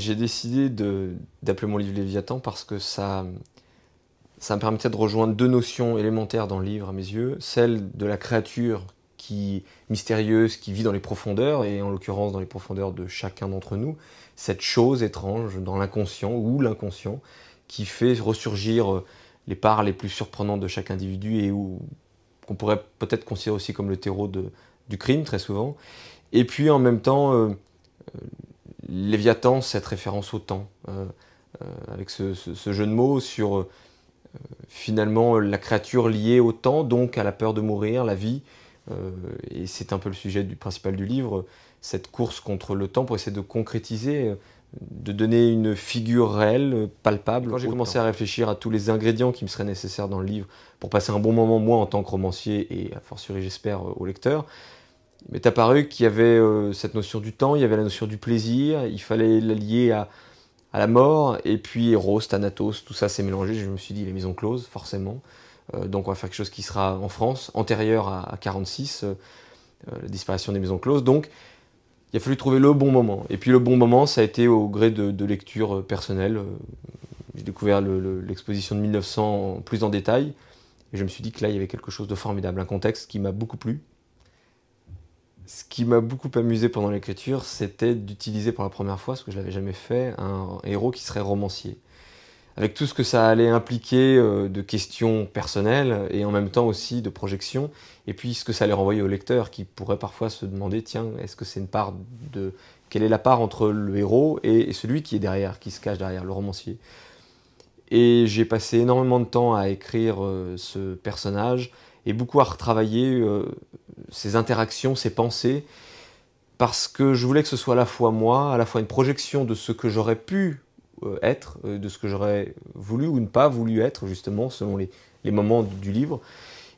J'ai décidé d'appeler mon livre Léviathan parce que ça, ça me permettait de rejoindre deux notions élémentaires dans le livre à mes yeux, celle de la créature qui mystérieuse qui vit dans les profondeurs et en l'occurrence dans les profondeurs de chacun d'entre nous, cette chose étrange dans l'inconscient ou l'inconscient qui fait ressurgir euh, les parts les plus surprenantes de chaque individu et qu'on pourrait peut-être considérer aussi comme le terreau du crime très souvent. Et puis en même temps euh, Léviathan, cette référence au temps, euh, euh, avec ce, jeu de mots sur euh, finalement la créature liée au temps, donc à la peur de mourir, la vie, et c'est un peu le sujet principal du livre, cette course contre le temps pour essayer de concrétiser, de donner une figure réelle, palpable. Quand j'ai commencé à réfléchir à tous les ingrédients qui me seraient nécessaires dans le livre pour passer un bon moment, moi, en tant que romancier, et à fortiori, j'espère, au lecteur, il m'est apparu qu'il y avait euh, cette notion du temps, il y avait la notion du plaisir, il fallait la lier à, la mort, et puis Eros, Thanatos, tout ça s'est mélangé. Je me suis dit, les maisons closes, forcément. Euh, donc on va faire quelque chose qui sera en France, antérieur à, à 46, euh, la disparition des maisons closes. Donc il a fallu trouver le bon moment. Et puis le bon moment, ça a été au gré de, lecture personnelle, J'ai découvert l'exposition de 1900 plus en détail. Et je me suis dit que là, il y avait quelque chose de formidable, un contexte qui m'a beaucoup plu, ce qui m'a beaucoup amusé pendant l'écriture, c'était d'utiliser pour la première fois, ce que je n'avais jamais fait, un héros qui serait romancier. Avec tout ce que ça allait impliquer euh, de questions personnelles et en même temps aussi de projections, et puis ce que ça allait renvoyer au lecteur qui pourrait parfois se demander tiens, est-ce que c'est une part de. Quelle est la part entre le héros et celui qui est derrière, qui se cache derrière, le romancier Et j'ai passé énormément de temps à écrire euh, ce personnage et beaucoup à retravailler euh, ces interactions, ces pensées, parce que je voulais que ce soit à la fois moi, à la fois une projection de ce que j'aurais pu euh, être, euh, de ce que j'aurais voulu ou ne pas voulu être, justement, selon les, moments du livre.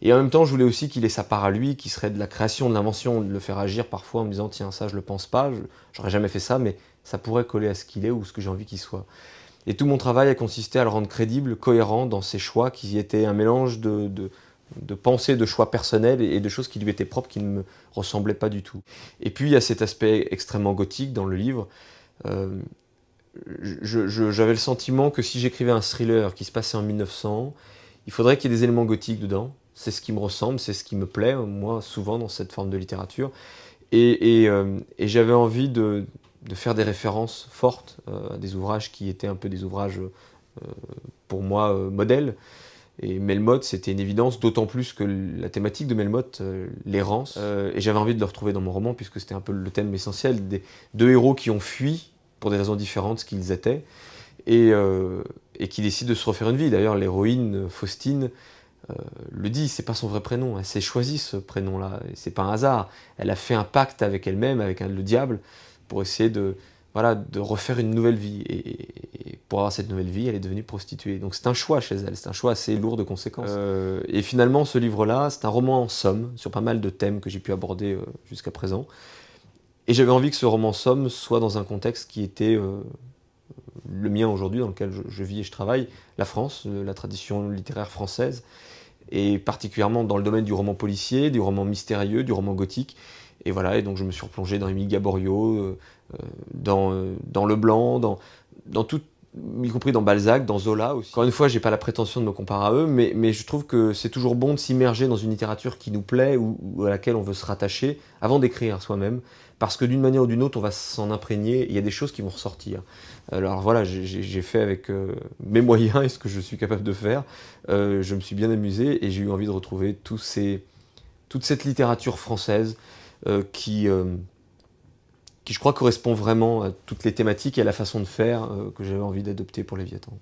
Et en même temps, je voulais aussi qu'il ait sa part à lui, qui serait de la création, de l'invention, de le faire agir parfois en me disant tiens, ça, je le pense pas, j'aurais jamais fait ça, mais ça pourrait coller à ce qu'il est ou ce que j'ai envie qu'il soit. Et tout mon travail a consisté à le rendre crédible, cohérent dans ses choix, qui étaient un mélange de, de pensées, de choix personnels et de choses qui lui étaient propres, qui ne me ressemblaient pas du tout. Et puis il y a cet aspect extrêmement gothique dans le livre. Euh, j'avais le sentiment que si j'écrivais un thriller qui se passait en 1900, il faudrait qu'il y ait des éléments gothiques dedans. C'est ce qui me ressemble, c'est ce qui me plaît, moi, souvent dans cette forme de littérature. Et, euh, j'avais envie de, faire des références fortes euh, à des ouvrages qui étaient un peu des ouvrages, pour moi, modèles. Et Melmoth, c'était une évidence, d'autant plus que la thématique de Melmoth, euh, l'errance, euh. euh, et j'avais envie de le retrouver dans mon roman, puisque c'était un peu le thème essentiel des deux héros qui ont fui, pour des raisons différentes, ce qu'ils étaient, et, qui décident de se refaire une vie. D'ailleurs, l'héroïne Faustine le dit, c'est pas son vrai prénom, elle s'est choisi ce prénom-là, c'est pas un hasard. Elle a fait un pacte avec elle-même, avec le diable, pour essayer de, de refaire une nouvelle vie. Et, pour avoir cette nouvelle vie, elle est devenue prostituée. Donc c'est un choix chez elle, c'est un choix assez lourd de conséquences. Euh, et finalement, ce livre-là, c'est un roman en somme, sur pas mal de thèmes que j'ai pu aborder euh, jusqu'à présent. Et j'avais envie que ce roman en somme soit dans un contexte qui était euh, le mien aujourd'hui, dans lequel je, vis et je travaille, la France, la tradition littéraire française, et particulièrement dans le domaine du roman policier, du roman mystérieux, du roman gothique. Et voilà, et donc je me suis replongé dans Émile Gaborio, euh, euh, dans, euh, dans Leblanc, dans, tout, y compris dans Balzac, dans Zola aussi. Encore une fois, j'ai pas la prétention de me comparer à eux, mais, je trouve que c'est toujours bon de s'immerger dans une littérature qui nous plaît ou, à laquelle on veut se rattacher avant d'écrire soi-même, parce que d'une manière ou d'une autre, on va s'en imprégner, il y a des choses qui vont ressortir. Alors voilà, j'ai fait avec mes moyens et ce que je suis capable de faire. je me suis bien amusé et j'ai eu envie de retrouver tous toute cette littérature française, euh, qui, euh, qui, je crois, correspond vraiment à toutes les thématiques et à la façon de faire euh, que j'avais envie d'adopter pour les Léviathan.